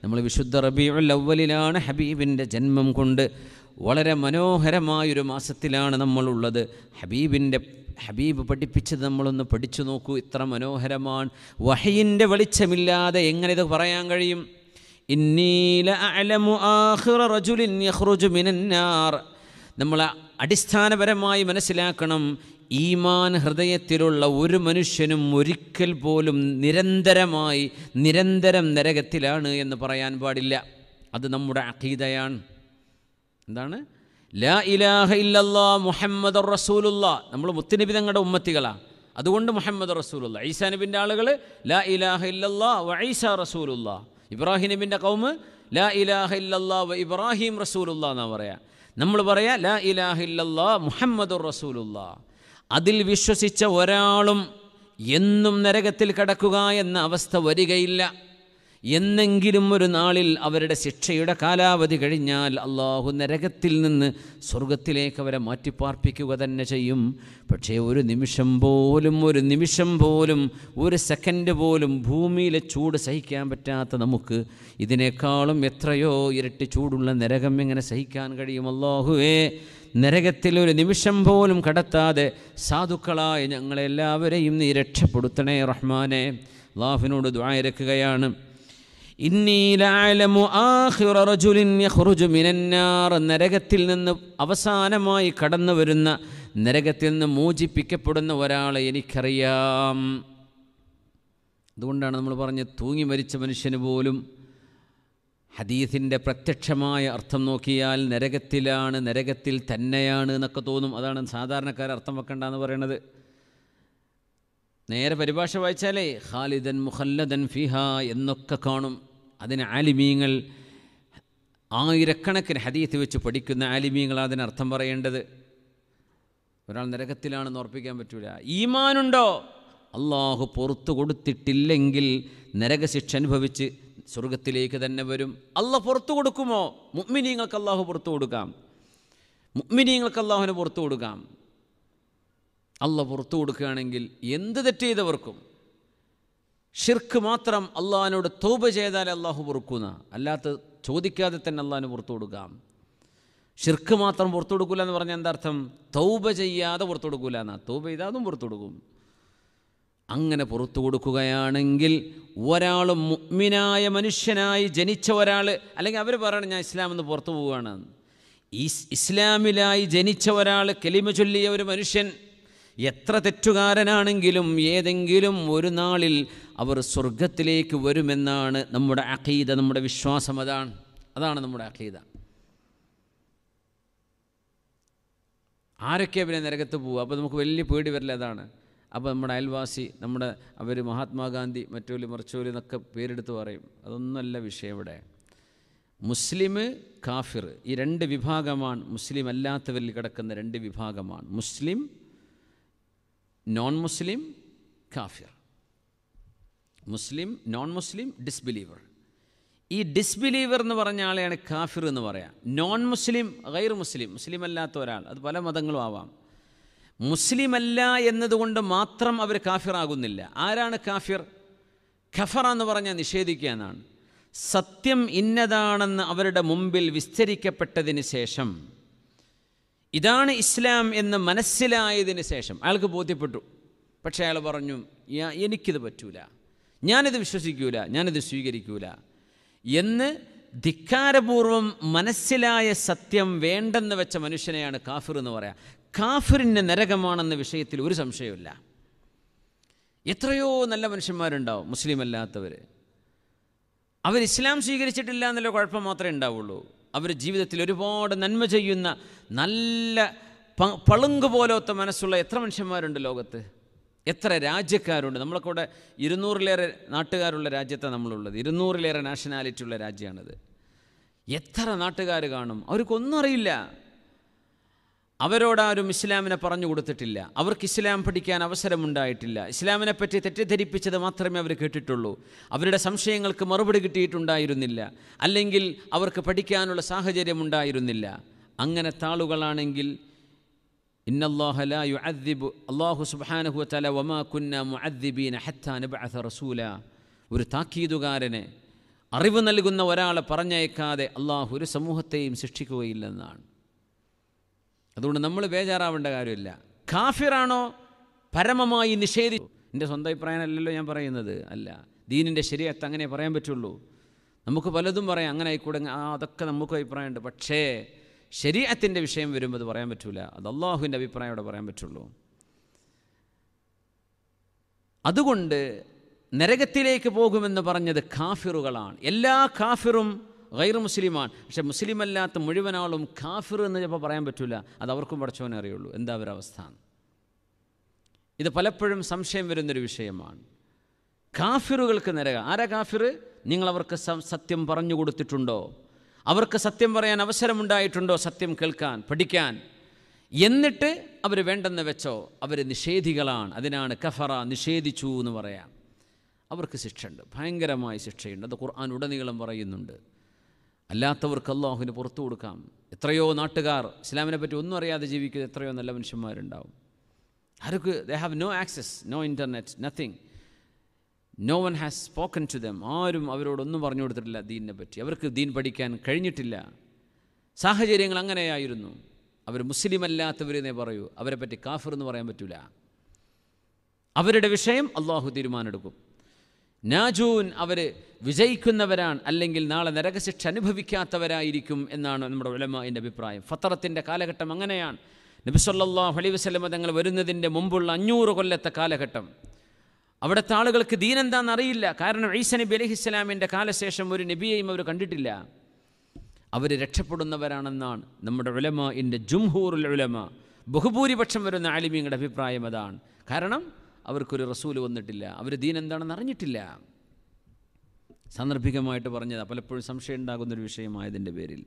നമ്മൾ വിശുദ്ധ റബിയുൽ അവലിലാണ് ഹബീബിൻ്റെ ജന്മം കൊണ്ട് വളരെ മനോഹരമായൊരു മാസത്തിലാണ് നമ്മളുള്ളത് ഹബീബിൻ്റെ ഹബീബ് പഠിപ്പിച്ചത് നമ്മളൊന്ന് പഠിച്ചു നോക്കൂ ഇത്ര മനോഹരമാണ് വഹയിൻ്റെ വെളിച്ചമില്ലാതെ എങ്ങനെ ഇത് പറയാൻ കഴിയും നമ്മൾ അടിസ്ഥാനപരമായി മനസ്സിലാക്കണം ഈമാൻ ഹൃദയത്തിലുള്ള ഒരു മനുഷ്യനും ഒരിക്കൽ പോലും നിരന്തരമായി നിരന്തരം നരകത്തിലാണ് എന്ന് പറയാൻ പാടില്ല അത് നമ്മുടെ അഖീദയാണ് എന്താണ് ലാ ഇലാഹ ഇല്ലല്ലാ മുഹമ്മദ് റസൂലുള്ള നമ്മൾ മുത്തുനബി തങ്ങളുടെ ഉമ്മത്തികളാണ് അതുകൊണ്ട് മുഹമ്മദ് റസൂലുള്ള ഈസാ നബിൻ്റെ ആളുകൾ ലാ ഇലാഹ ഇല്ലല്ലാ വൈസ റസൂലുള്ള ഇബ്രാഹിം നബിൻ്റെ കൗമ് ലാ ഇലാഹ ഇല്ലല്ലാ വ ഇബ്രാഹിം റസൂലുള്ള എന്നാണ് പറയുക നമ്മൾ പറയാ ലാ ഇലാഹ ഇല്ലല്ലാ മുഹമ്മദ് റസൂലുള്ള അതിൽ വിശ്വസിച്ച ഒരാളും എന്നും നരകത്തിൽ കടക്കുക എന്ന അവസ്ഥ വരികയില്ല എന്നെങ്കിലും ഒരു നാളിൽ അവരുടെ ശിക്ഷയുടെ കാലാവധി കഴിഞ്ഞാൽ അള്ളാഹു നരകത്തിൽ നിന്ന് സ്വർഗത്തിലേക്ക് അവരെ മാറ്റിപ്പാർപ്പിക്കുക തന്നെ ചെയ്യും പക്ഷേ ഒരു നിമിഷം പോലും ഒരു നിമിഷം പോലും ഒരു സെക്കൻഡ് പോലും ഭൂമിയിലെ ചൂട് സഹിക്കാൻ പറ്റാത്ത നമുക്ക് ഇതിനേക്കാളും എത്രയോ ഇരട്ടി ചൂടുള്ള നരകം എങ്ങനെ സഹിക്കാൻ കഴിയും അള്ളാഹുവേ നരകത്തിൽ ഒരു നിമിഷം പോലും കടത്താതെ സാധുക്കളായ ഞങ്ങളെല്ലാവരെയും നീ രക്ഷപ്പെടുത്തണേ റഹ്മാനെ അള്ളാഹുവിനോട് ദ്വായരക്കുകയാണ് നരകത്തിൽ നിന്ന് അവസാനമായി കടന്നു വരുന്ന നരകത്തിൽ നിന്ന് മോചിപ്പിക്കപ്പെടുന്ന ഒരാളെ എനിക്കറിയാം അതുകൊണ്ടാണ് നമ്മൾ പറഞ്ഞ് തൂങ്ങി മരിച്ച മനുഷ്യന് പോലും ഹദീസിൻ്റെ പ്രത്യക്ഷമായ അർത്ഥം നോക്കിയാൽ നരകത്തിലാണ് നരകത്തിൽ തന്നെയാണ് എന്നൊക്കെ തോന്നും അതാണ് സാധാരണക്കാരെ അർത്ഥം വെക്കേണ്ട എന്ന് പറയണത് നേരെ പരിഭാഷ വായിച്ചാലേ ഖാലിദൻ മുഹല്ലദൻ ഫിഹ എന്നൊക്കെ കാണും അതിന് ആലിമീങ്ങൾ ആയിരക്കണക്കിന് ഹദീത്ത് വെച്ച് പഠിക്കുന്ന ആലിമീങ്ങൾ അതിനർത്ഥം പറയേണ്ടത് ഒരാൾ നരകത്തിലാണെന്ന് ഉറപ്പിക്കാൻ പറ്റൂല ഈമാനുണ്ടോ അള്ളാഹു പുറത്തു കൊടുത്തിട്ടില്ലെങ്കിൽ നരകശിക്ഷ അനുഭവിച്ച് സ്വർഗത്തിലേക്ക് തന്നെ വരും അള്ളാഹ് പുറത്തു കൊടുക്കുമോ മുഗ്മിനീങ്ങൾക്ക് അള്ളാഹു പുറത്തു കൊടുക്കാം മുഗ്മിനീങ്ങൾക്ക് അള്ളാഹുവിനെ പുറത്തു കൊടുക്കാം അള്ള പുറത്തു കൊടുക്കുകയാണെങ്കിൽ എന്ത് തെറ്റ് ചെയ്തവർക്കും ഷിർക്ക് മാത്രം അള്ളാഹിനോട് തൗബ ചെയ്താൽ അള്ളാഹു പുറക്കുന്ന അല്ലാത്ത ചോദിക്കാതെ തന്നെ അള്ളാഹിന് പുറത്തു കൊടുക്കാം ഷിർക്ക് മാത്രം പുറത്തു കൊടുക്കില്ല എന്ന് പറഞ്ഞാൽ എന്താ അർത്ഥം തൗബ ചെയ്യാതെ പുറത്തു കൊടുക്കില്ല എന്നാ തൗബ ചെയ്താതും പുറത്തു കൊടുക്കും അങ്ങനെ പുറത്തു കൊടുക്കുകയാണെങ്കിൽ ഒരാൾ മുഗ്മിനായ മനുഷ്യനായി ജനിച്ച ഒരാൾ അല്ലെങ്കിൽ അവർ പറയണം ഞാൻ ഇസ്ലാം എന്ന് പുറത്തു പോവുകയാണ് ഈ ഇസ്ലാമിലായി ജനിച്ച ഒരാൾ കെലിമ ചൊല്ലിയ ഒരു മനുഷ്യൻ എത്ര തെറ്റുകാരനാണെങ്കിലും ഏതെങ്കിലും ഒരു നാളിൽ അവർ സ്വർഗത്തിലേക്ക് വരുമെന്നാണ് നമ്മുടെ അഖീദ നമ്മുടെ വിശ്വാസം അതാണ് അതാണ് നമ്മുടെ അഖീദ ആരൊക്കെ അവരെ നരകത്ത് പോകുക അപ്പോൾ നമുക്ക് വലിയ പേടി വരില്ല അതാണ് അപ്പോൾ നമ്മുടെ അയൽവാസി നമ്മുടെ അവർ മഹാത്മാഗാന്ധി മറ്റോല് മറിച്ചോലി എന്നൊക്കെ പേരെടുത്ത് പറയും അതൊന്നുമല്ല വിഷയം ഇവിടെ മുസ്ലിം കാഫിർ ഈ രണ്ട് വിഭാഗമാണ് മുസ്ലിം അല്ലാത്തവരിൽ കിടക്കുന്ന രണ്ട് വിഭാഗമാണ് മുസ്ലിം നോൺ മുസ്ലിം കാഫിർ മുസ്ലിം നോൺ മുസ്ലിം ഡിസ്ബിലീവർ ഈ ഡിസ്ബിലീവർ എന്ന് പറഞ്ഞ ആളെയാണ് കാഫിർ എന്ന് പറയാം നോൺ മുസ്ലിം ഗൈർ മുസ്ലിം മുസ്ലിം അല്ലാത്ത ഒരാൾ അത് പല മതങ്ങളും ആവാം മുസ്ലിമല്ല എന്നതുകൊണ്ട് മാത്രം അവർ കാഫിറാകുന്നില്ല ആരാണ് കാഫിർ ഖഫർ എന്ന് പറഞ്ഞാൽ നിഷേധിക്കുക എന്നാണ് സത്യം ഇന്നതാണെന്ന് അവരുടെ മുമ്പിൽ വിസ്തരിക്കപ്പെട്ടതിന് ശേഷം ഇതാണ് ഇസ്ലാം എന്ന് മനസ്സിലായതിന് ശേഷം അയാൾക്ക് ബോധ്യപ്പെട്ടു പക്ഷേ അയാൾ പറഞ്ഞു എനിക്കിത് പറ്റൂല ഞാനിത് വിശ്വസിക്കൂല ഞാനിത് സ്വീകരിക്കൂല എന്ന് ധിക്കാരപൂർവം മനസ്സിലായ സത്യം വേണ്ടെന്ന് വെച്ച മനുഷ്യനെയാണ് കാഫിർ എന്ന് പറയാം കാഫിറിൻ്റെ നരകമാണെന്ന വിഷയത്തിൽ ഒരു സംശയമില്ല എത്രയോ നല്ല മനുഷ്യന്മാരുണ്ടാവും മുസ്ലിം അല്ലാത്തവർ അവർ ഇസ്ലാം സ്വീകരിച്ചിട്ടില്ല എന്നുള്ള കുഴപ്പം മാത്രമേ ഉണ്ടാവുള്ളൂ അവരുടെ ജീവിതത്തിൽ ഒരുപാട് നന്മ ചെയ്യുന്ന നല്ല പളുങ്ക് പോലത്തെ മനസ്സുള്ള എത്ര മനുഷ്യന്മാരുണ്ട് ലോകത്ത് എത്ര രാജ്യക്കാരുണ്ട് നമ്മളെ കൂടെ ഇരുന്നൂറിലേറെ നാട്ടുകാരുള്ള രാജ്യത്താണ് നമ്മളുള്ളത് ഇരുന്നൂറിലേറെ നാഷണാലിറ്റി ഉള്ള രാജ്യമാണിത് എത്ര നാട്ടുകാർ കാണും അവർക്കൊന്നും അറിയില്ല അവരോടാരും ഇസ്ലാമിനെ പറഞ്ഞു കൊടുത്തിട്ടില്ല അവർക്ക് ഇസ്ലാം പഠിക്കാൻ അവസരമുണ്ടായിട്ടില്ല ഇസ്ലാമിനെ പറ്റി തെറ്റിദ്ധരിപ്പിച്ചത് മാത്രമേ അവർ കേട്ടിട്ടുള്ളൂ അവരുടെ സംശയങ്ങൾക്ക് മറുപടി കിട്ടിയിട്ടുണ്ടായിരുന്നില്ല അല്ലെങ്കിൽ അവർക്ക് പഠിക്കാനുള്ള സാഹചര്യം ഉണ്ടായിരുന്നില്ല അങ്ങനെ താളുകളാണെങ്കിൽ അള്ളാഹു സുബാനഹു തല വമാ റസൂല ഒരു താക്കീതുകാരനെ അറിവ് നൽകുന്ന ഒരാളെ പറഞ്ഞയക്കാതെ അള്ളാഹു ഒരു സമൂഹത്തെയും സൃഷ്ടിക്കുകയില്ലെന്നാണ് അതുകൊണ്ട് നമ്മൾ ബേജാറാവേണ്ട കാര്യമില്ല കാഫിറാണോ പരമമായി നിഷേധിച്ചു എൻ്റെ സ്വന്തം അഭിപ്രായമല്ലല്ലോ ഞാൻ പറയുന്നത് അല്ല ദീനിൻ്റെ ശരിയത്ത് അങ്ങനെ പറയാൻ പറ്റുള്ളൂ നമുക്ക് പലതും പറയാം അങ്ങനെ ആയിക്കൂടെ അതൊക്കെ നമുക്ക് അഭിപ്രായമുണ്ട് പക്ഷേ ശരിയത്തിൻ്റെ വിഷയം വരുമ്പോൾ അത് പറയാൻ പറ്റില്ല അത് അള്ളാഹുവിൻ്റെ അഭിപ്രായം ഇവിടെ പറയാൻ പറ്റുള്ളൂ അതുകൊണ്ട് നരകത്തിലേക്ക് പോകുമെന്ന് പറഞ്ഞത് കാഫിറുകളാണ് എല്ലാ കാഫിറും ഗൈർ മുസ്ലിമാണ് പക്ഷെ മുസ്ലിം അല്ലാത്ത മുഴുവൻ ആളും കാഫിർ എന്ന് ചിലപ്പോൾ പറയാൻ പറ്റില്ല അത് അവർക്കും പഠിച്ചവനെ അറിയുള്ളൂ എന്താ അവരവസ്ഥ ഇത് പലപ്പോഴും സംശയം വരുന്നൊരു വിഷയമാണ് കാഫിറുകൾക്ക് നരക ആരാ കാഫിർ നിങ്ങൾ അവർക്ക് സത്യം പറഞ്ഞു കൊടുത്തിട്ടുണ്ടോ അവർക്ക് സത്യം പറയാൻ അവസരമുണ്ടായിട്ടുണ്ടോ സത്യം കേൾക്കാൻ പഠിക്കാൻ എന്നിട്ട് അവർ വേണ്ടെന്ന് വെച്ചോ അവർ നിഷേധികളാണ് അതിനാണ് കഫറ നിഷേധിച്ചു എന്ന് പറയാം അവർക്ക് ശിക്ഷയുണ്ട് ഭയങ്കരമായ ശിക്ഷയുണ്ട് അത് ഖുർആൻ ഉടനീളം പറയുന്നുണ്ട് അല്ലാത്തവർക്ക് അള്ളാഹുവിന് പുറത്തു കൊടുക്കാം എത്രയോ നാട്ടുകാർ ഇസ്ലാമിനെ പറ്റി ഒന്നും അറിയാതെ ജീവിക്കുന്ന എത്രയോ നല്ല മനുഷ്യന്മാരുണ്ടാവും ആർക്ക് they have no access no internet nothing no one has spoken to them ആരും അവരോടൊന്നും പറഞ്ഞു കൊടുത്തിട്ടില്ല ദീനിനെ പറ്റി അവർക്ക് ദീൻ പഠിക്കാൻ കഴിഞ്ഞിട്ടില്ല സാഹചര്യങ്ങൾ അങ്ങനെയായിരുന്നു അവർ മുസ്ലിം അല്ലാത്തവരെന്നേ പറയൂ അവരെ പറ്റി കാഫർ എന്ന് പറയാൻ പറ്റില്ല അവരുടെ വിഷയം അള്ളാഹു തീരുമാനമെടുക്കും നാജൂൻ അവർ വിജയിക്കുന്നവരാണ് അല്ലെങ്കിൽ നാളെ നരകശിക്ഷ അനുഭവിക്കാത്തവരായിരിക്കും എന്നാണ് നമ്മുടെ എൻ്റെ അഭിപ്രായം ഫത്തറത്തിൻ്റെ കാലഘട്ടം അങ്ങനെയാണ് നബിസ്വല്ലാ അലൈ വസ്ലമ തങ്ങൾ വരുന്നതിൻ്റെ മുമ്പുള്ള അഞ്ഞൂറ് കൊല്ലത്തെ കാലഘട്ടം അവിടുത്തെ ആളുകൾക്ക് എന്താണെന്ന് അറിയില്ല കാരണം ഈസ നബി ഇസ്ലാമിൻ്റെ കാലശേഷം ഒരു നബിയെയും അവർ കണ്ടിട്ടില്ല അവർ രക്ഷപ്പെടുന്നവരാണെന്നാണ് നമ്മുടെ ഉലമ എൻ്റെ ജുംഹൂറുൽ ഉലമ ബഹുഭൂരിപക്ഷം വരുന്ന ആലിമീങ്ങളുടെ അഭിപ്രായം അതാണ് കാരണം അവർക്കൊരു റസൂല് വന്നിട്ടില്ല അവർ ദീൻ എന്താണെന്ന് അറിഞ്ഞിട്ടില്ല സാന്ദർഭികമായിട്ട് പറഞ്ഞത് പലപ്പോഴും സംശയം ഉണ്ടാകുന്നൊരു വിഷയമായതിൻ്റെ പേരിൽ